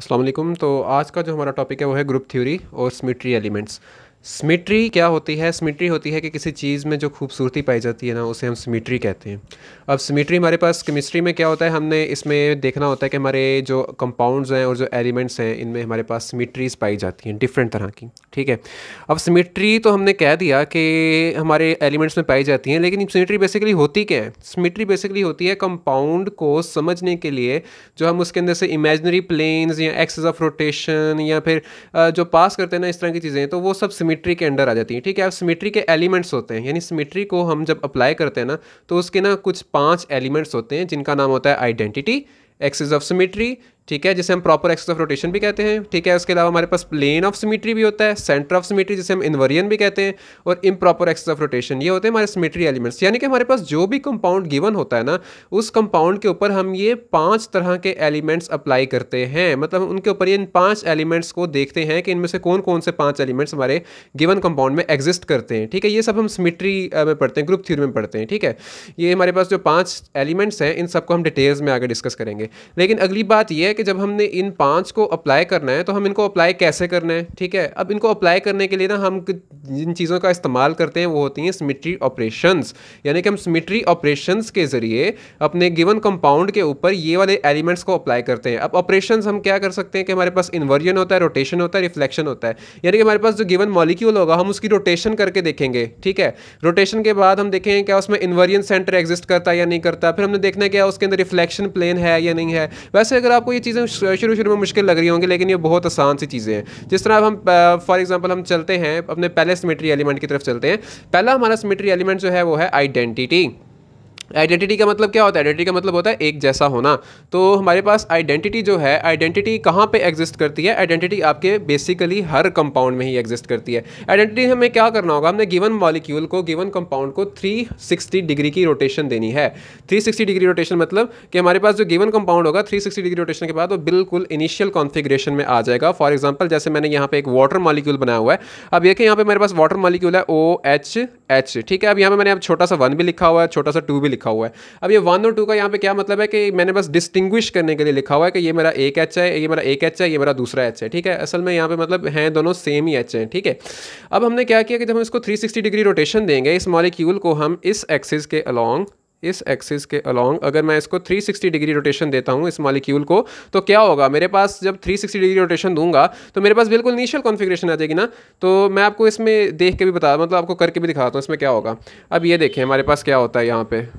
असलम तो आज का जो हमारा टॉपिक है वो है ग्रुप थ्योरी और सिमेट्री एलिमेंट्स सिमिट्री क्या होती है सिमिट्री होती है कि किसी चीज़ में जो खूबसूरती पाई जाती है ना उसे हम सिमिट्री कहते हैं अब सिमिट्री हमारे पास केमिस्ट्री में क्या होता है हमने इसमें देखना होता है कि हमारे जो कंपाउंड्स हैं और जो एलिमेंट्स हैं इनमें हमारे पास सिमिट्रीज पाई जाती हैं डिफरेंट तरह की ठीक है अब सिमिट्री तो हमने कह दिया कि हमारे एलिमेंट्स में पाई जाती हैं लेकिन सिमिट्री बेसिकली होती क्या है सिमिट्री बेसिकली होती है कंपाउंड को समझने के लिए जो हम उसके अंदर से इमेजनरी प्लेन्स या एक्सेस ऑफ रोटेशन या फिर जो पास करते हैं ना इस तरह की चीज़ें तो वो सब सिमिट्री के अंडर आ जाती हैं ठीक है अब सिमिट्री के एलिमेंट्स होते हैं यानी सिमिट्री को हम जब अप्लाई करते हैं ना तो उसके ना कुछ पांच एलिमेंट्स होते हैं जिनका नाम होता है आइडेंटिटी एक्सिस ऑफ सिमिट्री ठीक है जिसे हम प्रॉपर एक्सेस ऑफ रोटेशन भी कहते हैं ठीक है उसके अलावा हमारे पास प्लेन ऑफ सिमिट्री भी होता है सेंटर ऑफ सिमेट्री जिसे हम इन्वरियन भी कहते हैं और इम्प्रॉपर एक्सेस ऑफ रोटेशन ये होते हैं हमारे सिमिट्री एलिमेंट्स यानी कि हमारे पास जो भी कंपाउंड गिवन होता है ना उस कंपाउंड के ऊपर हम ये पाँच तरह के एलिमेंट्स अप्लाई करते हैं मतलब उनके ऊपर ये इन पाँच एलिमेंट्स को देखते हैं कि इनमें से कौन कौन से पाँच एलिमेंट्स हमारे गिवन कंपाउंड में एग्जिस्ट करते हैं ठीक है ये सब हम सिमिट्री में पढ़ते हैं ग्रुप थ्योरी में पढ़ते हैं ठीक है ये हमारे पास जो पाँच एलिमेंट्स हैं इन सबको हम डिटेल्स में आगे डिस्कस करेंगे लेकिन अगली बात यह कि जब हमने इन पांच को अप्लाई करना है तो हम इनको अप्लाई कैसे करना है ठीक है अब इनको अप्लाई करने के लिए ना हम जिन चीज़ों का इस्तेमाल करते हैं वो होती हैं सिमिट्री ऑपरेशंस यानी कि हम सिमिट्री ऑपरेशंस के ज़रिए अपने गिवन कंपाउंड के ऊपर ये वाले एलिमेंट्स को अप्लाई करते हैं अब ऑपरेशन हम क्या कर सकते हैं कि हमारे पास इन्वर्जन होता है रोटेशन होता है रिफ्लेक्शन होता है यानी कि हमारे पास जो गिवन मॉलिक्यूल होगा हम उसकी रोटेशन करके देखेंगे ठीक है रोटेशन के बाद हम देखेंगे क्या उसमें इन्वर्जन सेंटर एग्जिस्ट करता है या नहीं करता फिर हमने देखना क्या उसके अंदर रिफ्लेक्शन प्लेन है या नहीं है वैसे अगर आपको ये चीज़ें शुरू शुरू में मुश्किल लग रही होंगी लेकिन ये बहुत आसान सी चीज़ें हैं जिस तरह अब हम फॉर एग्जाम्पल हम चलते हैं अपने पहले सिमेट्री एलिमेंट की तरफ चलते हैं पहला हमारा सिमेट्री एलिमेंट जो है वो है आइडेंटिटी आइडेंटिटी का मतलब क्या होता है आइडेंटिटी का मतलब होता है एक जैसा होना तो हमारे पास आइडेंटिटी जो है आइडेंटिटी कहाँ पे एग्जिस्ट करती है आइडेंटिटी आपके बेसिकली हर कंपाउंड में ही एग्जिस्ट करती है आइडेंटिटी हमें क्या करना होगा हमने गिवन मॉलिक्यूल को गिवन कंपाउंड को 360 डिग्री की रोटेशन देनी है 360 डिग्री रोटेशन मतलब कि हमारे पास जो गिवन कंपाउंड होगा 360 डिग्री रोटेशन के बाद वो बिल्कुल इनिशियल कॉन्फिग्रेशन में आ जाएगा फॉर एग्जाम्पल जैसे मैंने यहाँ पे एक वाटर मालिक्यूल बनाया हुआ है अब देखिए यहाँ पर मेरे पास वाटर मालिक्यूल है ओ एच एच ठीक है अब यहाँ पर मैंने अब छोटा सा वन भी लिखा हुआ है छोटा सा टू भी लिखा हुआ है अब ये वन और टू का यहाँ पे क्या मतलब है कि मैंने बस डिस्टिंग्विश करने के लिए लिखा हुआ है कि ये मेरा एक एच है ये मेरा एक एच है ये मेरा दूसरा एच है ठीक है असल में यहाँ पे मतलब हैं दोनों सेम ही एच हैं ठीक है अब हमने क्या किया कि जब हम इसको थ्री डिग्री रोटेशन देंगे इस मॉलिक्यूल को हम इस एक्सिस के अलॉन्ग इस एक्सिस के अलोंग अगर मैं इसको 360 डिग्री रोटेशन देता हूँ इस मॉलिक्यूल को तो क्या होगा मेरे पास जब 360 डिग्री रोटेशन दूंगा तो मेरे पास बिल्कुल इनिशियल कॉन्फ़िगरेशन आ जाएगी ना तो मैं आपको इसमें देख के भी बता मतलब आपको करके भी दिखाता हूँ इसमें क्या होगा अब ये देखें हमारे पास क्या होता है यहाँ पर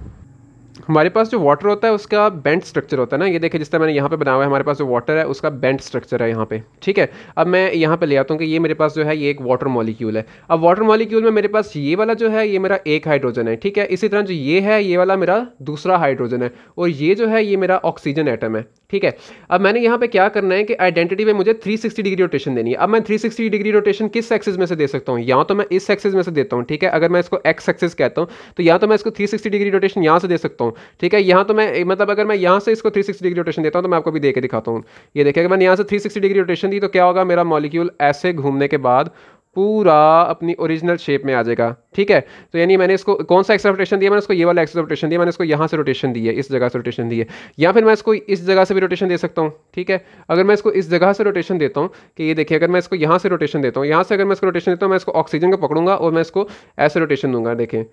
हमारे पास जो वाटर होता है उसका बेंट स्ट्रक्चर होता है ना ये देखिए जिस तरह मैंने यहाँ पे बनाया हुआ है हमारे पास जो वाटर है उसका बेंट स्ट्रक्चर है यहाँ पे ठीक है अब मैं यहाँ पे ले आता हूँ कि ये मेरे पास जो है ये एक वाटर मॉलिक्यूल है अब वाटर मॉलिक्यूल में मेरे पास ये वाला जो है ये मेरा एक हाइड्रोजन है ठीक है इसी तरह जो ये है ये वाला मेरा दूसरा हाइड्रोजन है और ये जो है ये मेरा ऑक्सीजन आइटम है ठीक है अब मैंने यहाँ पे क्या करना है कि आइडेंटिटी में मुझे 360 डिग्री रोटेशन देनी है अब मैं 360 डिग्री रोटेशन किस एक्सिस में से दे सकता हूँ या तो मैं इस एक्सेस में से देता हूँ ठीक है अगर मैं इसको एक्स एक्सिस कहता हूँ तो या तो मैं इसको 360 डिग्री रोटेशन यहाँ से दे सकता हूँ ठीक है यहाँ तो मैं मतलब अगर मैं यहाँ से इसको थ्री डिग्री रोटेशन देता हूँ तो मैं आपको भी देख दिखाता हूँ ये देखिए अगर मैंने यहाँ से थ्री डिग्री रोटेशन दी तो क्या होगा मेरा मॉलिक्यूल ऐसे घूमने के बाद पूरा अपनी ओरिजिनल शेप में आ जाएगा ठीक है तो यानी मैंने इसको कौन सा एक्स्ट्रा रोटेशन दिया मैंने इसको ये वाला एक्स्ट्रा रोटेशन दिया मैंने इसको यहाँ से रोटेशन दी है इस जगह से रोटेशन दी है या फिर मैं इसको इस जगह से भी रोटेशन दे सकता हूँ ठीक है अगर मैं इसको इस जगह से रोटेशन देता हूँ कि ये देखिए अगर मैं इसको यहाँ से रोटेशन देता हूँ यहाँ से अगर मैं इसको रोटेशन देता हूँ मैं इसको ऑक्सीजन को पकड़ूंगा और मैं इसको ऐसे रोटेशन दूंगा देखें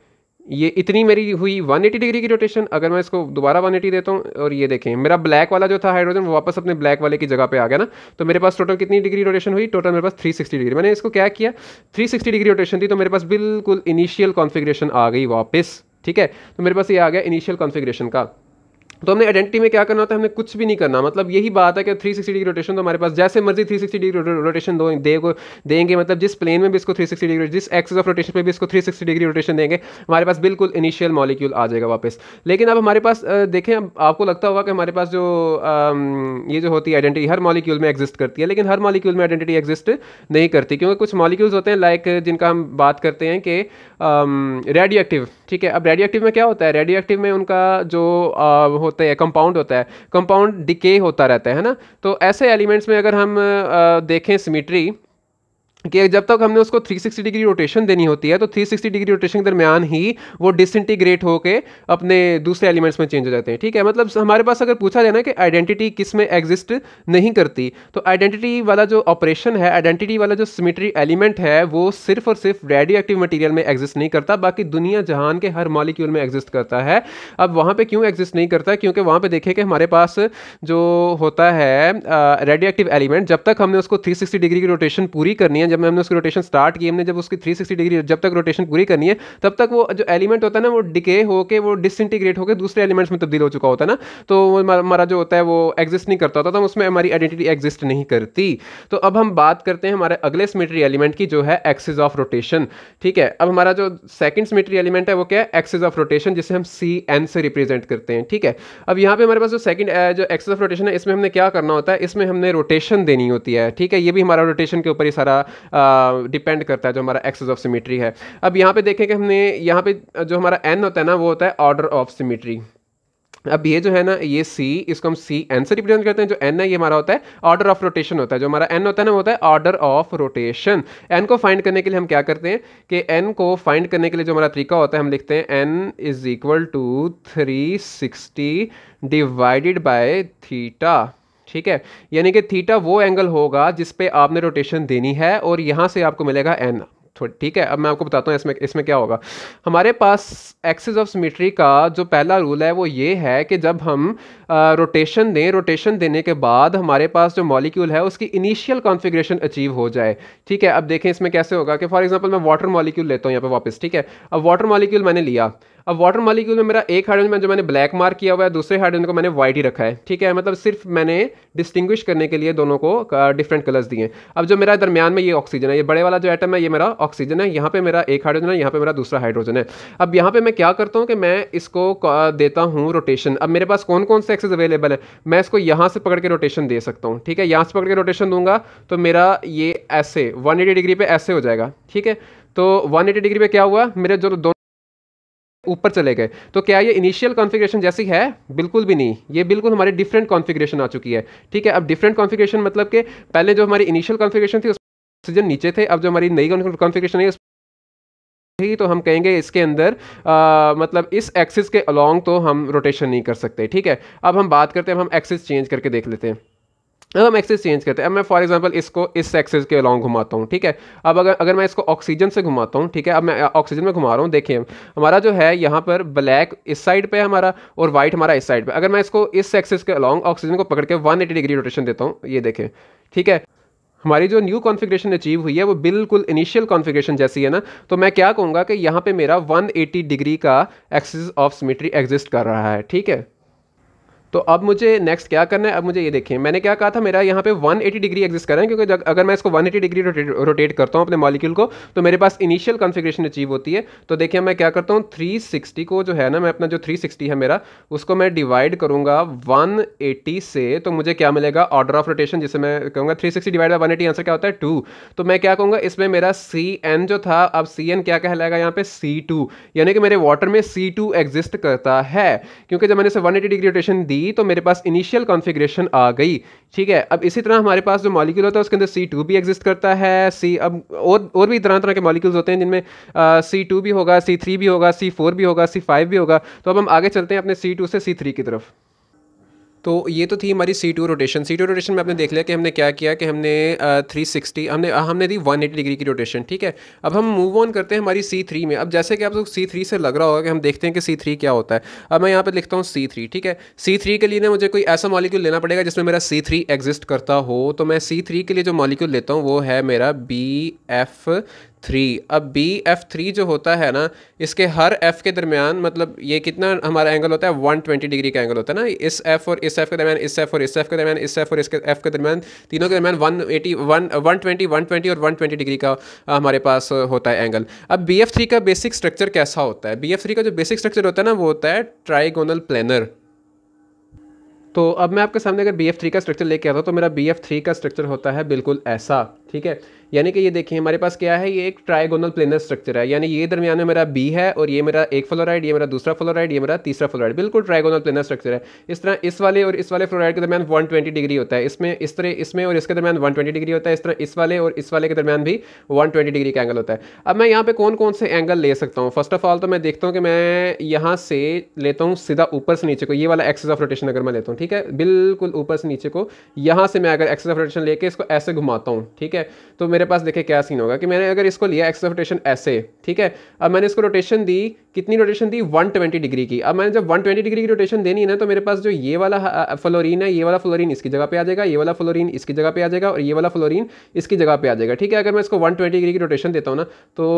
ये इतनी मेरी हुई 180 डिग्री की रोटेशन अगर मैं इसको दोबारा 180 देता हूँ और ये देखें मेरा ब्लैक वाला जो था हाइड्रोजन वो वापस अपने ब्लैक वाले की जगह पे आ गया ना तो मेरे पास टोटल कितनी डिग्री रोटेशन हुई टोटल मेरे पास 360 डिग्री मैंने इसको क्या किया 360 डिग्री रोटेशन थी तो मेरे पास बिल्कुल इनिशियल कॉन्फिग्रेशन आ गई वापस ठीक है तो मेरे पास ये आ गया इनिशियल कॉन्फिग्रेशन का तो हमने आइडेंटिटी में क्या करना होता है हमने कुछ भी नहीं करना मतलब यही बात है कि 360 डिग्री रोटेशन तो हमारे पास जैसे मर्जी 360 डिग्री रोटेशन दो दे को देंगे मतलब जिस प्लेन में भी इसको 360 डिग्री जिस एक्सेस ऑफ रोटेशन पे भी इसको 360 डिग्री रोटेशन देंगे हमारे पास बिल्कुल इनिशियल मॉलिक्यूल आ जाएगा वापस लेकिन अब हमारे पास देखें अब आपको लगता होगा कि हमारे पास जो ये जो होती है आइडेंटिटी हर मॉलिक्यूल में एग्जिस्ट करती है लेकिन हर मॉलिक्यूल में आइडेंटिटी एग्जिस्ट नहीं करती क्योंकि कुछ मॉलिक्यूल्स होते हैं लाइक जिनका हम बात करते हैं कि रेडियो एक्टिव ठीक है अब रेडियो एक्टिव में क्या होता है रेडियो एक्टिव में उनका जो होते हैं कंपाउंड होता है कंपाउंड डिके होता रहता है ना तो ऐसे एलिमेंट्स में अगर हम देखें सिमिट्री कि जब तक हमने उसको 360 डिग्री रोटेशन देनी होती है तो 360 डिग्री रोटेशन के दरमियान ही वो डिसइंटीग्रेट होकर अपने दूसरे एलिमेंट्स में चेंज हो जाते हैं ठीक है मतलब हमारे पास अगर पूछा जाए ना कि आइडेंटिटी किस में एग्जिस्ट नहीं करती तो आइडेंटिटी वाला जो ऑपरेशन है आइडेंटिटी वाला जो सिमिट्री एलिमेंट है वो सिर्फ और सिर्फ रेडियो एक्टिव मटीरियल में एग्जिस्ट नहीं करता बाकी दुनिया जहान के हर मॉलिक्यूल में एग्जिस्ट करता है अब वहाँ पर क्यों एग्जिस्ट नहीं करता क्योंकि वहाँ पर देखें कि हमारे पास जो होता है रेडियो एक्टिव एलिमेंट जब तक हमने उसको थ्री डिग्री की रोटेशन पूरी करनी है जब हमने उसकी रोटेशन स्टार्ट की हमने जब उसकी 360 डिग्री जब तक रोटेशन पूरी करनी है तब तक वो जो एलिमेंट होता है ना वो डिके होकर वो डिसइंटीग्रेट होकर दूसरे एलिमेंट्स में तब्दील हो चुका होता है ना तो हमारा जो होता है वो एग्जिस्ट नहीं करता होता तो उसमें हमारी आइडेंटिटी एग्जिस्ट नहीं करती तो अब हम बात करते हैं हमारे अगले सिमेट्री एलिमेंट की जो है एक्सिस ऑफ रोटेशन ठीक है अब हमारा जो सेकंड सिमेट्री एलिमेंट है वो क्या है एक्सिस ऑफ रोटेशन जिसे हम सी एन से रिप्रेजेंट करते हैं ठीक है अब यहाँ पे हमारे पास जो सेकंड जो एक्सिस ऑफ रोटेशन है इसमें हमने क्या करना होता है इसमें हमने रोटेशन देनी होती है ठीक है ये भी हमारा रोटेशन के ऊपर ही सारा डिपेंड करता है जो हमारा एक्सेस ऑफ सिमेट्री है अब यहाँ पे देखें कि हमने यहाँ पे जो हमारा एन होता है ना वो होता है ऑर्डर ऑफ सिमेट्री अब ये जो है ना ये सी इसको हम सी एन से रिप्रेजेंट करते हैं जो एन है ये हमारा होता है ऑर्डर ऑफ रोटेशन होता है जो हमारा एन होता है ना वो होता है ऑर्डर ऑफ रोटेशन एन को फाइंड करने के लिए हम क्या करते हैं कि एन को फाइंड करने के लिए जो हमारा तरीका होता है हम लिखते हैं n is equal to three sixty divided by theta ठीक है यानी कि थीटा वो एंगल होगा जिस पे आपने रोटेशन देनी है और यहाँ से आपको मिलेगा एन ठीक है अब मैं आपको बताता हूँ इसमें इसमें क्या होगा हमारे पास एक्सिस ऑफ सिमेट्री का जो पहला रूल है वो ये है कि जब हम रोटेशन दें रोटेशन देने के बाद हमारे पास जो मॉलिक्यूल है उसकी इनिशियल कॉन्फिग्रेशन अचीव हो जाए ठीक है अब देखें इसमें कैसे होगा कि फॉर एग्जांपल मैं वाटर मॉलिक्यूल लेता हूँ यहाँ पे वापस ठीक है अब वाटर मॉलिक्यूल मैंने लिया अब वाटर मालिक्यूल में मेरा एक हाइड्रोजन में जो मैंने ब्लैक मार्क किया हुआ है दूसरे हाइड्रोजन को मैंने व्हाइट ही रखा है ठीक है मतलब सिर्फ मैंने डिस्टिंग्विश करने के लिए दोनों को डिफरेंट कलर्स दिए अब जो मेरा दरमियान में ये ऑक्सीजन है ये बड़े वाला जो आइटम है ये मेरा ऑक्सीजन है यहाँ पर मेरा एक हाइड्रोजन है यहाँ पर मेरा दूसरा हाइड्रोजन है अब यहाँ पर मैं क्या करता हूँ कि मैं इसको देता हूँ रोटेशन अब मेरे पास कौन कौन से एक्सेस अवेलेबल है मैं इसको यहाँ से पकड़ के रोटेशन दे सकता हूँ ठीक है यहाँ से पकड़ के रोटेशन दूंगा तो मेरा ये ऐसे एटी डिग्री पे ऐसे हो जाएगा ठीक है तो 180 डिग्री पे क्या हुआ मेरे जो दोनों ऊपर चले गए तो क्या ये इनिशियल कॉन्फ़िगरेशन जैसी है बिल्कुल भी नहीं ये बिल्कुल हमारी डिफरेंट कॉन्फ़िगरेशन आ चुकी है ठीक है अब डिफरेंट कॉन्फ़िगरेशन मतलब कि पहले जो हमारी इनिशियल कॉन्फ़िगरेशन थी ऑक्सीजन नीचे थे अब जो हमारी नई कॉन्फ़िगरेशन है ही तो हम कहेंगे इसके अंदर आ, मतलब इस एक्सिस के अलोंग तो हम रोटेशन नहीं कर सकते ठीक है अब हम बात करते हैं हम एक्सिस चेंज करके देख लेते हैं अब हम एक्सेस चेंज करते हैं अब मैं फॉर एग्जांपल इसको इस एक्सेस के अलॉन्ग घुमाता हूँ ठीक है अब अगर अगर मैं इसको ऑक्सीजन से घुमाता हूँ ठीक है अब मैं ऑक्सीजन में घुमा रहा हूँ देखिए हमारा जो है यहाँ पर ब्लैक इस साइड पे है हमारा और वाइट हमारा इस साइड पे अगर मैं इसको इस एक्सेस के अलॉन्ग ऑक्सीजन को पकड़ के वन डिग्री रोटेशन देता हूँ ये देखें ठीक है हमारी जो न्यू कॉन्फ़िगरेशन अचीव हुई है वो बिल्कुल इनिशियल कॉन्फ़िगरेशन जैसी है ना तो मैं क्या कहूँगा कि यहाँ पे मेरा 180 डिग्री का एक्सिस ऑफ सिमेट्री एग्जिस्ट कर रहा है ठीक है तो अब मुझे नेक्स्ट क्या करना है अब मुझे ये देखिए मैंने क्या कहा था मेरा यहाँ पे 180 डिग्री एग्जिस्ट कर रहा है क्योंकि अगर मैं इसको 180 डिग्री रोटेट, रोटेट करता हूँ अपने मॉलिक्यूल को तो मेरे पास इनिशियल कॉन्फ़िगरेशन अचीव होती है तो देखिए मैं क्या करता हूँ 360 को जो है ना मैं अपना जो 360 है मेरा उसको मैं डिवाइड करूँगा वन से तो मुझे क्या मिलेगा ऑर्डर ऑफ रोटेशन जिसे मैं कहूँगा three sixty divide by one answer क्या होता है टू तो मैं क्या कहूँगा इसमें मेरा सी एन जो था अब सी एन क्या कहलाएगा यहाँ पे सी टू यानी कि मेरे वाटर में सी टू एग्जिस्ट करता है क्योंकि जब मैंने इसे वन डिग्री रोटेशन दी दी तो मेरे पास इनिशियल कॉन्फ़िगरेशन आ गई ठीक है अब इसी तरह हमारे पास जो मॉलिक्यूल होता है उसके अंदर सी टू भी एग्जिस्ट करता है सी अब और और भी तरह तरह के मॉलिक्यूल्स होते हैं जिनमें सी टू भी होगा सी थ्री भी होगा सी फोर भी होगा सी फाइव भी होगा तो अब हम आगे चलते हैं अपने सी टू से सी थ्री की तरफ तो ये तो थी हमारी C two rotation C two rotation में आपने देख लिया कि हमने क्या किया कि हमने थ्री सिक्सटी हमने हमने दी वन एटी डिग्री की रोटेशन ठीक है अब हम मूव ऑन करते हैं हमारी सी थ्री में अब जैसे कि आप लोग सी थ्री से लग रहा होगा कि हम देखते हैं कि सी थ्री क्या होता है अब मैं यहाँ पर लिखता हूँ सी थ्री ठीक है सी थ्री के लिए ना मुझे कोई ऐसा मॉलिक्यूल लेना पड़ेगा जिसमें मेरा सी थ्री एग्जिस्ट करता हो तो मैं सी थ्री के लिए जो मॉलिक्यूल लेता हूँ वो है मेरा बी एफ थ्री अब बी एफ थ्री जो होता है ना इसके हर एफ़ के दरमियान मतलब ये कितना हमारा एंगल होता है वन ट्वेंटी डिग्री का एंगल होता है ना इस एफ़ और इस एफ़ के दरमियान इस एफ़ और इस एफ़ के दरमियान इस एफ़ और इसके एफ़ के दरमियान तीनों के दरमियान one eighty one one twenty one twenty और वन ट्वेंटी डिग्री का हमारे पास होता है एंगल अब बी एफ थ्री का बेसिक स्ट्रक्चर कैसा होता है बी एफ थ्री का जो बेसिक स्ट्रक्चर होता है ना वो होता है ट्राइगोनल प्लानर तो अब मैं आपके सामने अगर बी एफ थ्री का स्ट्रक्चर लेके आता हूँ तो मेरा बी एफ थ्री का स्ट्रक्चर होता है बिल्कुल ऐसा ठीक है यानी कि ये देखिए हमारे पास क्या है ये एक ट्राइगोनल प्लेनर स्ट्रक्चर है यानी ये दरमियान में मेरा बी है और ये मेरा एक फ्लोराइड ये मेरा दूसरा फ्लोराइड ये मेरा तीसरा फ्लोराइड बिल्कुल ट्राइगोनल प्लेनर स्ट्रक्चर है इस तरह इस वाले और इस वाले फ्लोराइड के दरमियान 120 डिग्री होता है इसमें इस तरह इसमें और इसके दरमियान वन डिग्री होता है इस तरह इस वाले और इस वाले के दरमियान भी वन डिग्री का एंगल होता है अब मैं यहाँ पे कौन कौन से एंगल ले सकता हूँ फर्स्ट ऑफ ऑल तो मैं देखता हूँ कि मैं यहाँ से लेता हूँ सीधा ऊपर से नीचे को ये वाला एक्सेस ऑफ रोटेशन अगर मैं लेता हूँ ठीक है बिल्कुल ऊपर से नीचे को यहाँ से मैं अगर एक्सेस ऑफ रोटेशन लेकर इसको ऐसे घुमाता हूँ ठीक है है तो मेरे पास देखे क्या सीन होगा कि मैंने अगर इसको लिया एक्स रोटेशन ऐसे ठीक है अब मैंने इसको रोटेशन दी कितनी रोटेशन दी 120 डिग्री की अब मैंने जब 120 डिग्री की रोटेशन देनी है ना तो मेरे पास जो ये वाला फ्लोरीन है ये वाला फ्लोरीन इसकी जगह पे आ जाएगा ये वाला फ्लोरीन इसकी जगह पे आ जाएगा और ये वाला फ्लोरीन इसकी जगह पे आ जाएगा ठीक है अगर मैं इसको 120 डिग्री की रोटेशन देता हूँ ना तो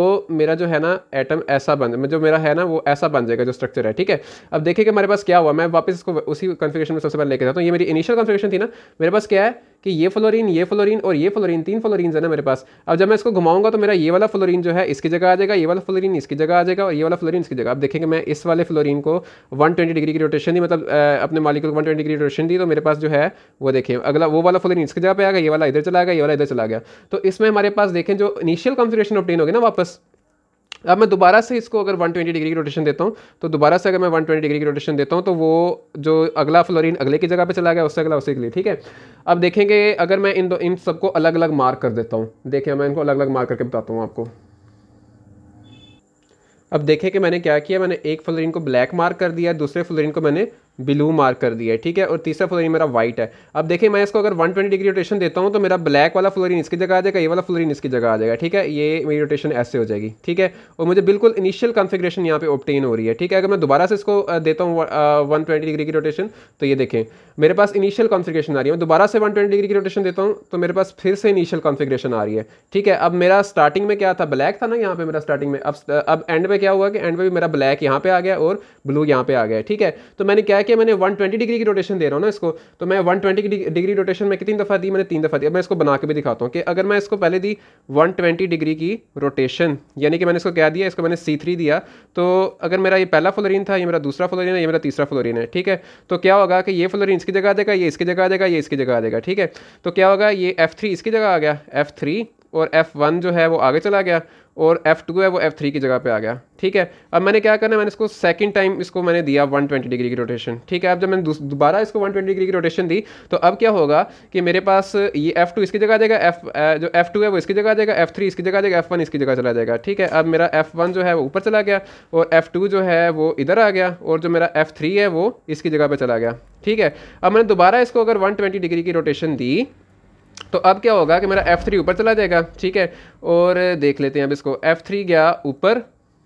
मेरा जो है ना एटम ऐसा बन जो मेरा है ना वो ऐसा बन जाएगा जो स्ट्रक्चर है ठीक है अब देखिए कि हमारे पास क्या हुआ मैं वापस इसको उसी कन्फिगेशन में सबसे पहले लेके जाता हूँ ये मेरी इनिशियल कन्फिगेशन थी ना मेरे पास क्या है कि ये फ्लोरीन ये फ्लोरीन और ये फ्लोरीन तीन फ्लोरीन्स है ना मेरे पास अब जब मैं इसको घुमाऊंगा तो मेरा ये वाला फ्लोरीन जो है इसकी जगह आ जाएगा ये वाला फ्लोरीन इसकी जगह आ जाएगा और ये वाला फ्लोरीन इसकी जगह आप देखेंगे मैं इस वाले फ्लोरीन को 120 डिग्री की रोटेशन दी मतलब अपने मालिक को वन डिग्री रोटेशन दी तो मेरे पास जो है वो देखें अगला वो वाला फ्लोरीन इसकी जगह पर आएगा ये वाला इधर चला गया ये वाला इधर चला गया तो इसमें हमारे पास देखें जो इनिशियल कंसनट्रेशन ऑप्टेन होगी ना वापस अब मैं दोबारा से इसको अगर 120 डिग्री की रोटेशन देता हूँ तो दोबारा से अगर मैं 120 डिग्री की रोटेशन देता हूँ तो वो जो अगला फ्लोरीन अगले की जगह पे चला गया उससे अगला उसी के लिए ठीक है अब देखेंगे अगर मैं इन दो इन सबको अलग अलग मार्क कर देता हूँ देखिए मैं इनको अलग अलग मार्क करके बताता हूँ आपको अब देखें कि मैंने क्या किया मैंने एक फ्लोरिन को ब्लैक मार्क कर दिया दूसरे फ्लोरिन को मैंने ब्लू मार्क कर दिया है ठीक है और तीसरा फ्लोरिन मेरा वाइट है अब देखिए मैं इसको अगर 120 डिग्री रोटेशन देता हूँ तो मेरा ब्लैक वाला फ्लोरिन इसकी जगह आ जाएगा ये वाला फ्लोरीन इसकी जगह आ जाएगा ठीक है ये मेरी रोटेशन ऐसे हो जाएगी ठीक है और मुझे बिल्कुल इनिशियल कॉन्फिग्रेशन यहाँ पे ऑप्टेन हो रही है ठीक है अगर मैं दोबारा से इसको देता हूँ वन डिग्री की रोटेशन तो ये देखें मेरे पास इनिशियल कॉन्फिग्रेशन आ रही है दोबारा से वन डिग्री की रोटेशन देता हूँ तो मेरे पास फिर से इनिशियल कॉन्फिग्रेशन आ रही है ठीक है अब मेरा स्टार्टिंग में क्या था ब्लैक था ना यहाँ पर मेरा स्टार्टिंग में अब अब एंड में क्या हुआ कि एंड में भी मेरा ब्लैक यहाँ पे आ गया और ब्लू यहाँ पर आ गया ठीक है तो मैंने क्या कि मैंने 120 डिग्री की रोटेशन दे रहा हूँ ना इसको तो मैं 120 ट्वेंटी डिग्री रोटेशन में कितनी दफ़ा दी मैंने तीन दफ़ा दी अब मैं इसको बना के भी दिखाता हूँ कि अगर मैं इसको पहले दी 120 डिग्री की रोटेशन यानी कि मैंने इसको क्या दिया इसको मैंने सी दिया तो अगर मेरा ये पहला फ्लोरिन था ये मेरा दूसरा फ्लोरिन है ये मेरा तीसरा फ्लोरिन है ठीक है तो क्या होगा कि ये फ्लोरिन इसकी जगह देगा ये इसकी जगह देगा ये इसकी जगह देगा ठीक है तो क्या होगा ये एफ इसकी जगह आ गया एफ और एफ जो है वो आगे चला गया और F2 है वो F3 की जगह पे आ गया ठीक है अब मैंने क्या करना है मैंने इसको सेकंड टाइम इसको मैंने दिया 120 डिग्री की रोटेशन ठीक है अब जब मैंने दोबारा इसको 120 डिग्री की रोटेशन दी तो अब क्या होगा कि मेरे पास ये F2 इसकी जगह आ जाएगा F जो F2 है वो इसकी जगह आ जाएगा F3 इसकी जगह आ जाएगा वन इसकी जगह चला जाएगा ठीक है अब मेरा वन जो है वो ऊपर चला गया और टू जो है वो इधर आ गया और जो मेरा थ्री है वो इसकी जगह पर चला गया ठीक है अब मैंने दोबारा इसको अगर वन डिग्री की रोटेशन दी तो अब क्या होगा कि मेरा F3 ऊपर चला जाएगा ठीक है और देख लेते हैं अब इसको F3 गया ऊपर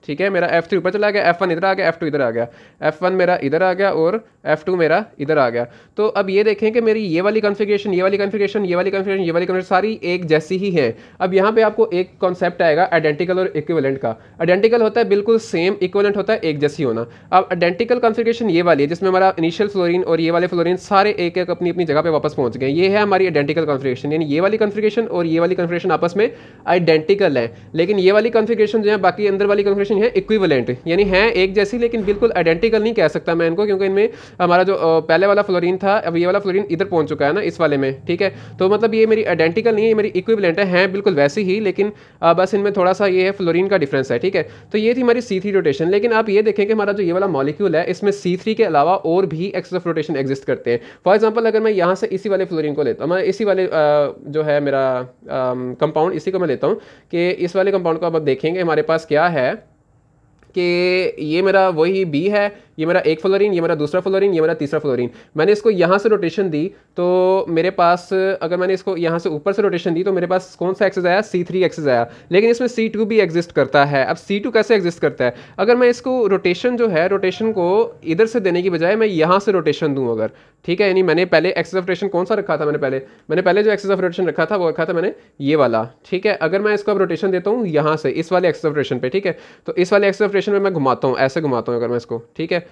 ठीक है मेरा एफ़ थ्री ऊपर चला गया एफ़ वन इधर आ गया एफ़ टू इधर आ गया एफ़ वन मेरा इधर आ गया और एफ़ टू मेरा इधर आ गया तो अब ये देखें कि मेरी ये वाली कॉन्फ़िगरेशन ये वाली कॉन्फ़िगरेशन ये वाली कॉन्फ़िगरेशन ये वाली कॉन्फ़िगरेशन सारी एक जैसी ही है अब यहाँ पे आपको एक कॉन्सेप्ट आएगा आइडेंटिकल और इक्वलेंट का आइडेंटिकल होता है बिल्कुल सेम इक्वलेंट होता है एक जैसी होना अब आइडेंटिकल कॉन्फ़िगरेशन ये वाली है जिसमें हमारा इनिशियल फ्लोरिन और ये वाले फ्लोरिन सारे एक एक अपनी अपनी जगह पर वापस पहुँच गए ये है हमारी आइडेंटिकल कॉन्फ़िगरेशन यानी ये वाली कॉन्फ़िगरेशन और ये वाली कॉन्फ़िगरेशन आपस में आइडेंटिकल है लेकिन ये वाली कॉन्फ़िगरेशन जो है बाकी अंदर वाली क्वेश्चन है इक्विवेलेंट यानी है एक जैसी लेकिन बिल्कुल आइडेंटिकल नहीं कह सकता मैं इनको क्योंकि इनमें हमारा जो पहले वाला फ्लोरीन था अब ये वाला फ्लोरीन इधर पहुंच चुका है ना इस वाले में ठीक है तो मतलब ये मेरी आइडेंटिकल नहीं है ये मेरी इक्विवेलेंट है है बिल्कुल वैसी ही लेकिन बस इनमें थोड़ा सा ये है फ्लोरीन का डिफरेंस है ठीक है तो ये थी हमारी सी थ्री रोटेशन लेकिन आप ये देखें कि हमारा जो ये वाला मॉलिक्यूल है इसमें सी थ्री के अलावा और भी एक्सेस ऑफ रोटेशन एग्जिस्ट करते हैं फॉर एग्जाम्पल अगर मैं यहाँ से इसी वाले फ्लोरिन को लेता हूँ मैं इसी वाले जो है मेरा कंपाउंड इसी को मैं लेता हूँ कि इस वाले कंपाउंड को आप देखेंगे हमारे पास क्या है कि ये मेरा वही बी है ये मेरा एक फ्लोरिन ये मेरा दूसरा फ्लोरिन ये मेरा तीसरा फ्लोरिन मैंने इसको यहाँ से रोटेशन दी तो मेरे पास अगर मैंने इसको यहाँ से ऊपर से रोटेशन दी तो मेरे पास कौन सा एक्सेस आया सी थ्री एक्सेस आया लेकिन इसमें सी टू भी एग्जिस्ट करता है अब सी टू कैसे एग्जिस्ट करता है अगर मैं इसको रोटेशन जो है रोटेशन को इधर से देने की बजाय मैं यहाँ से रोटेशन दूँ अगर ठीक है यानी मैंने पहले एक्सेस ऑफ रोटेशन कौन सा रखा था मैंने पहले मैंने पहले जो एक्सेस ऑफ रोटेशन रखा था वो रखा था मैंने ये वाला ठीक है अगर मैं इसको अब रोटेशन देता हूँ यहाँ से इस वाले एक्सेस ऑफ रोटेशन पे ठीक है तो इस वाले एक्सेस ऑफ रोटेशन में मैं घुमाता हूँ ऐसे घुमाता हूँ अगर मैं इसको ठीक है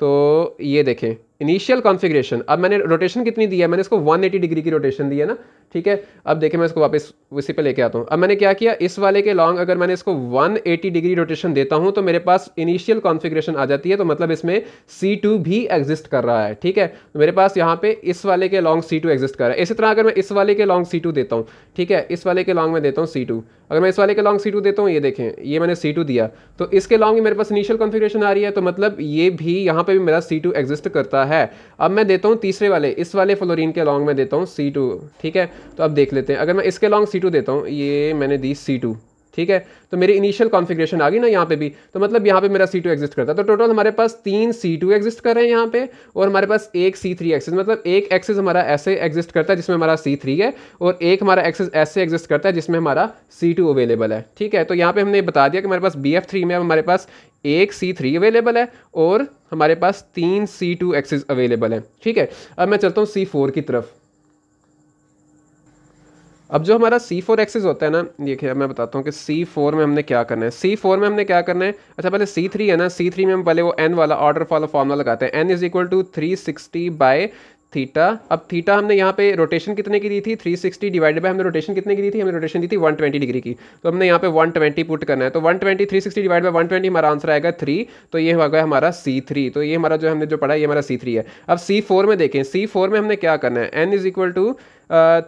तो ये देखें इनिशियल कॉन्फ़िगरेशन अब मैंने रोटेशन कितनी दी है मैंने इसको 180 डिग्री की रोटेशन दी है ना ठीक है अब देखें मैं इसको वापस उसी पे लेके आता हूँ अब मैंने क्या किया इस वाले के लॉन्ग अगर मैंने इसको 180 डिग्री रोटेशन देता हूँ तो मेरे पास इनिशियल कॉन्फ़िगरेशन आ जाती है तो मतलब इसमें टू भी एग्जिस्ट कर रहा है ठीक है तो मेरे पास यहाँ पे इस वाले के लॉन्ग टू एग्जिस्ट कर रहा है इसी तरह अगर मैं इस वाले के लॉन्ग टू देता हूँ ठीक है इस वाले के लॉन्ग में देता हूँ टू अगर मैं इस वाले के लॉन्ग टू देता हूँ ये देखें ये मैंने टू दिया तो इसके लॉन्ग मेरे पास इनिशियल कॉन्फ़िगरेशन आ रही है तो मतलब ये भी यहाँ यहाँ पे भी मेरा सी टू एग्जिस्ट करता है अब मैं देता हूँ तीसरे वाले इस वाले फ्लोरिन के लॉन्ग में देता हूँ सी टू ठीक है तो अब देख लेते हैं अगर मैं इसके लॉन्ग सी टू देता हूँ ये मैंने दी सी टू ठीक है तो मेरी इनिशियल कॉन्फ़िगरेशन आ गई ना यहाँ पे भी तो मतलब यहाँ पे मेरा C2 टू एग्जिस्ट करता है तो टोटल हमारे पास तीन C2 टू एग्जिस्ट कर रहे हैं यहाँ पे और हमारे पास एक C3 थ्री एक्सेस मतलब एक एक्सेस हमारा ऐसे एग्जिस्ट करता है जिसमें हमारा C3 है और एक हमारा एक्सेस ऐसे एग्जिस्ट करता है जिसमें हमारा C2 अवेलेबल है ठीक है तो यहाँ पर हमने बता दिया कि हमारे पास बी में हमारे पास एक सी अवेलेबल है और हमारे पास तीन C2 टू एक्सेस अवेलेबल हैं ठीक है अब मैं चलता हूँ C4 की तरफ अब जो हमारा C4 फोर एक्सेस होता है ना देखिए अब मैं बताता हूँ कि C4 में हमने क्या करना है C4 में हमने क्या करना है अच्छा पहले C3 है ना C3 में हम पहले वो n वाला ऑर्डर फॉलो फॉर्मला लगाते हैं n is equal to three sixty by theta अब थीटा हमने यहाँ पे रोटेशन कितने की दी थी 360 डिवाइडेड बाई हमने रोटेशन कितने की दी थी हमने रोटेशन दी थी 120 डिग्री की तो हमने यहाँ पे 120 पुट करना है तो 120 360 डिवाइड वन ट्वेंटी हमारा आंसर आएगा थ्री तो ये हो गया हमारा सी थ्री तो ये हमारा जो हमने जो पढ़ा ये हमारा सी थ्री है अब सी फोर में देखें सी फोर में हमने क्या करना है n is equal to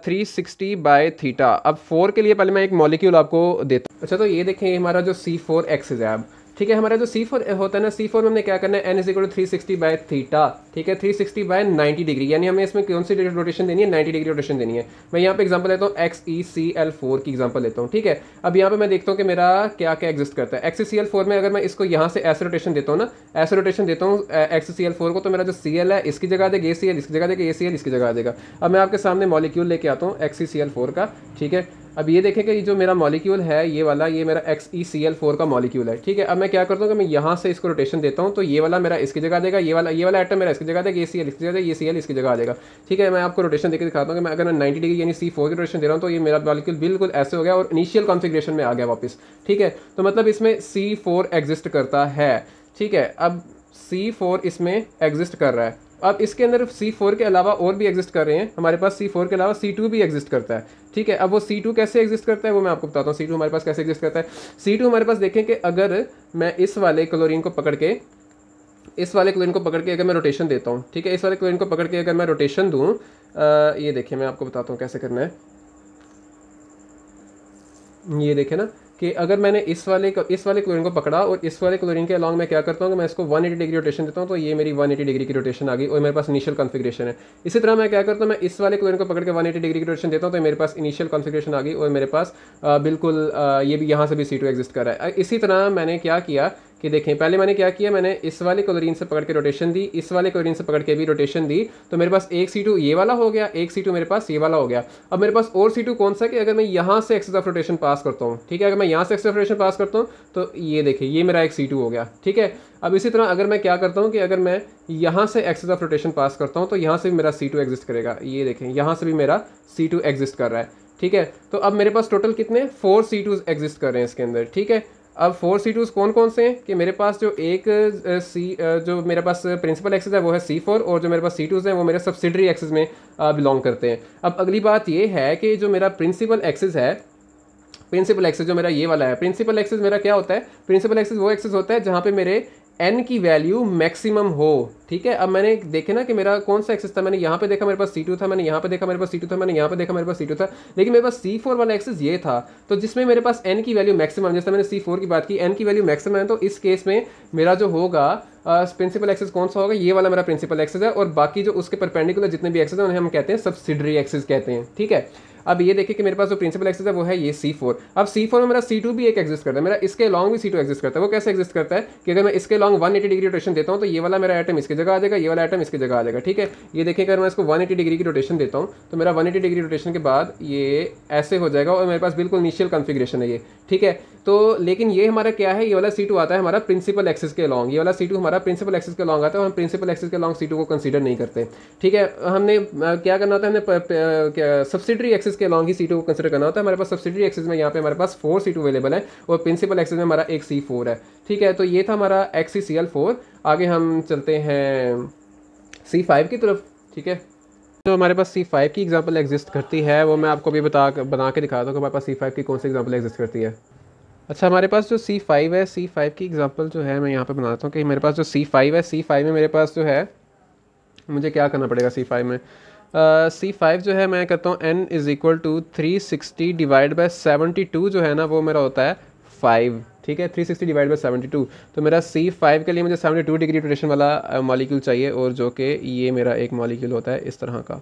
three sixty by theta अब फोर के लिए पहले मैं एक मॉलिक्यूल आपको देता हूँ अच्छा तो ये देखें हमारा जो सी फोर एक्स है अब ठीक है हमारा जो सी फोर होता है ना सी फोर में हमने क्या करना है n is equal to three sixty by theta ठीक है three sixty by ninety degree यानी हमें इसमें कौन सी रोटेशन देनी है नाइन्टी डिग्री रोटेशन देनी है मैं यहाँ पे एग्जांपल लेता हूँ X E C L four की एग्जांपल लेता हूँ ठीक है अब यहाँ पे मैं देखता हूँ कि मेरा क्या क्या एग्जिस्ट करता है एक्स सी एल फोर में अगर मैं इसको यहाँ से ऐसे रोटेशन देता हूँ ना ऐसे रोटेशन देता हूँ एक्स सी एल फोर को तो मेरा जो सी एल है इसकी जगह देगा ए सी एल इसकी जगह देगा ए सी एल इसकी जगह देगा अब मैं आपके सामने मॉलिक्यूल लेके आता हूँ एक्स सी एल फोर का ठीक है अब ये देखें कि जो मेरा मॉलिक्यूल है ये वाला ये मेरा X E C L four का मॉलिक्यूल है ठीक है अब मैं क्या करता हूँ कि मैं यहाँ से इसको रोटेशन देता हूँ तो ये वाला मेरा इसकी जगह देगा ये वाला ये वाला आइटम मेरा इसकी जगह देगा ये सी एल इसकी जगह देगा ये सी एल इसकी जगह जाएगा ठीक है मैं आपको रोटेशन देकर दिखाता हूँ कि मैं अगर मैं नाइन्टी डिग्री यानी सी फोर की रोटेशन दे रहा हूँ तो ये मेरा मॉलिक्यूल बिल्कुल ऐसे हो गया और इनिशियल कॉन्फिग्रेशन में आ गया वापस ठीक है तो मतलब इसमें सी फोर एग्जिस्ट करता है ठीक है अब सी फोर इसमें एग्जिस्ट कर रहा है अब इसके अंदर सी फोर के अलावा और भी एग्जिस्ट कर रहे हैं हमारे पास सी फोर के अलावा सी टू भी एग्जिस्ट करता है ठीक है अब वो सी टू कैसे एग्जिस्ट करता है वो मैं आपको बताता हूँ सी टू हमारे पास कैसे एग्जिस्ट करता है सी टू हमारे पास देखें कि अगर मैं इस वाले क्लोरीन को पकड़ के इस वाले क्लोरीन को पकड़ के अगर मैं रोटेशन देता हूँ ठीक है इस वाले क्लोरीन को पकड़ के अगर मैं रोटेशन दूँ ये देखिए मैं आपको बताता हूँ कैसे करना है ये देखें ना कि अगर मैंने इस वाले को इस वाले क्लोरीन को पकड़ा और इस वाले क्लोरीन के अलॉन्ग मैं क्या करता हूँ कि मैं इसको 180 डिग्री रोटेशन देता हूँ तो ये मेरी 180 डिग्री की रोटेशन आ गई और मेरे पास इनिशियल कॉन्फिग्रेशन है इसी तरह मैं क्या करता हूँ मैं इस वाले क्लोरीन को पकड़ के 180 डिग्री की रोटेशन देता हूँ तो मेरे पास इनिशियल कॉन्फिग्रेशन आ गई और मेरे पास बिल्कुल ये भी यहाँ से भी सी एग्जिस्ट कर रहा है इसी तरह मैंने क्या किया कि देखें पहले मैंने क्या किया मैंने इस वाले क्लोरीन से पकड़ के रोटेशन दी इस वाले क्लोरीन से पकड़ के भी रोटेशन दी तो मेरे पास एक सी ये वाला हो गया एक सी मेरे पास ये वाला हो गया अब मेरे पास और सी कौन सा कि अगर मैं यहाँ से एक्सेस ऑफ रोटेशन पास करता हूँ ठीक है अगर मैं यहाँ से एक्सेस ऑफ रोटेशन पास करता हूँ तो ये देखिए ये मेरा एक सी हो गया ठीक है अब इसी तरह अगर मैं क्या करता हूँ कि अगर मैं यहाँ से एक्सेस ऑफ रोटेशन पास करता हूँ तो यहाँ से भी मेरा सी एग्जिस्ट करेगा ये देखें यहाँ से भी मेरा सी एग्जिस्ट कर रहा है ठीक है तो अब मेरे पास टोटल कितने फोर सी एग्जिस्ट कर रहे हैं इसके अंदर ठीक है अब फोर सी टूज़ कौन कौन से हैं कि मेरे पास जो एक सी जो मेरे पास प्रिंसिपल एक्सेस है वो है सी फोर और जो मेरे पास सी टूज़ हैं वो मेरे सब्सिडरी एक्सेस में बिलोंग करते हैं अब अगली बात ये है कि जो मेरा प्रिंसिपल एक्सेस है प्रिंसिपल एक्सेस जो मेरा ये वाला है प्रिंसिपल एक्सेस मेरा क्या होता है प्रिंसिपल एक्सेस वो एक्सेस होता है जहाँ पे मेरे एन की वैल्यू मैक्सिमम हो ठीक है अब मैंने देखे ना कि मेरा कौन सा एक्सेस था मैंने यहाँ पे देखा मेरे पास सी टू था मैंने यहाँ पे देखा मेरे पास सी टू था मैंने यहाँ पे देखा मेरे पास सी टू था लेकिन मेरे पास सी फोर वाला एक्सेस ये था तो जिसमें मेरे पास एन की वैल्यू मैक्सिमम जैसे मैंने सी फोर की बात की एन की वैल्यू मैक्सिमम है तो इस केस में मेरा जो होगा प्रिंसिपल एक्सेस कौन सा होगा ये वाला मेरा प्रिंसिपल एक्सेस है और बाकी जो उसके परपेंडिकुलर जितने भी एक्सेस हैं उन्हें हम कहते हैं सब्सिडरी एक्सेस कहते हैं ठीक है अब ये देखिए कि मेरे पास जो प्रिंसिपल एक्सेस है वो है ये सी फोर अब सी फोर में मेरा सी टू भी एक एक्जिस्ट करता है मेरा इसके लॉन्ग भी सी टू एक्जिस्ट करता है वो कैसे एग्जिस्ट करता है कि अगर मैं इसके along one eighty degree rotation देता हूँ तो ये वाला मेरा आइटम इसकी जगह आ जाएगा ये वाला आइटम इसकी जगह आ जाएगा ठीक है ये देखिए अगर मैं इसको वन एटी डिग्री की रोटेशन देता हूँ तो मेरा वन एटी डिग्री रोटेशन के बाद ये ऐसे हो जाएगा और मेरे पास बिल्कुल इनिशियल कन्फिग्रेशन है ये ठीक है तो लेकिन ये हमारा क्या है ये वाला सी टू आता है हमारा प्रिंसिपल एक्सेस के लॉन्ग ये वाला सी टू हमारा प्रिंसिपल एक्सेस के लॉन्ग आता है हम प्रिंसिपल एक्सेस के लॉन्ग सी टू को कंसीडर नहीं करते ठीक है हमने क्या करना होता है हमने सब्सिडरी एक्सेस के लॉन्ग ही सी टू को कंसिडर करना होता है हमारे पास सब्सिडरी एक्सेस में यहाँ पे हमारे पास फोर सी टू अवेलेबल है और प्रिंसिपल एक्सेस में हमारा एक सी फोर है ठीक है तो ये था हमारा एक्स सी एल फोर आगे हम चलते हैं सी फाइव की तरफ ठीक है तो हमारे पास C5 की एग्जांपल एग्जिस्ट करती है वो मैं आपको अभी बता बना के दिखाता हूँ कि हमारे पास C5 की कौन सी एग्जांपल एग्जिस्ट करती है अच्छा हमारे पास जो सी फाइव है सी फाइव की एग्जांपल जो है मैं यहाँ पे बनाता हूँ कि मेरे पास जो सी फाइव है सी फाइव में मेरे पास जो है मुझे क्या करना पड़ेगा सी फाइव में सी uh, फाइव जो है मैं कहता हूँ n is equal to three sixty divide by seventy two जो है ना वो मेरा होता है फाइव ठीक है three sixty divide by seventy two तो मेरा सी फाइव के लिए मुझे सेवेंटी टू डिग्री रोटेशन वाला मॉलिक्यूल चाहिए और जो कि ये मेरा एक मॉलिक्यूल होता है इस तरह का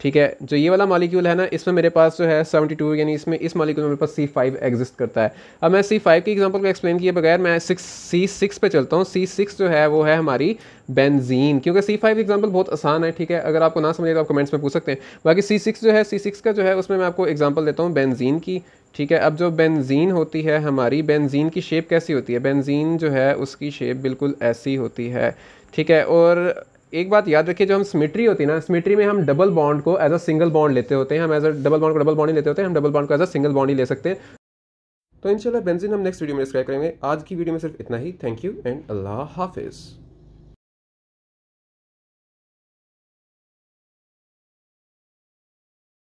ठीक है जो ये वाला मालिक्यूल है ना इसमें मेरे पास जो है 72 यानी इसमें इस मालिक्यूल में मेरे पास C5 एग्जिस्ट करता है अब मैं C5 की एग्जांपल को एक्सप्लेन किए बगैर मैं सिक्स सी सिक्स पर चलता हूँ सी सिक्स जो है वो है हमारी बेंजीन क्योंकि सी फाइव एग्जाम्पल बहुत आसान है ठीक है अगर आपको ना समझे तो आप कमेंट्स में पूछ सकते हैं बाकी सी सिक्स जो है सी सिक्स का जो है उसमें मैं आपको एग्जाम्पल देता हूँ बेंजीन की ठीक है अब जो बेंजीन होती है हमारी बेंजीन की शेप कैसी होती है बेंजीन जो है उसकी शेप बिल्कुल ऐसी होती है ठीक है और एक बात याद रखिए जो हम सिमेट्री होती है ना सिमेट्री में हम डबल बॉन्ड को एज अ सिंगल बॉन्ड लेते होते हैं हम एज अ डबल बॉन्ड को डबल बॉन्ड ही लेते होते हैं हम डबल बॉन्ड को एज अ सिंगल बॉन्ड ही ले सकते हैं तो इंशाल्लाह बेंजीन हम नेक्स्ट वीडियो में डिस्क्राइब करेंगे आज की वीडियो में सिर्फ इतना ही थैंक यू एंड अल्लाह हाफिज़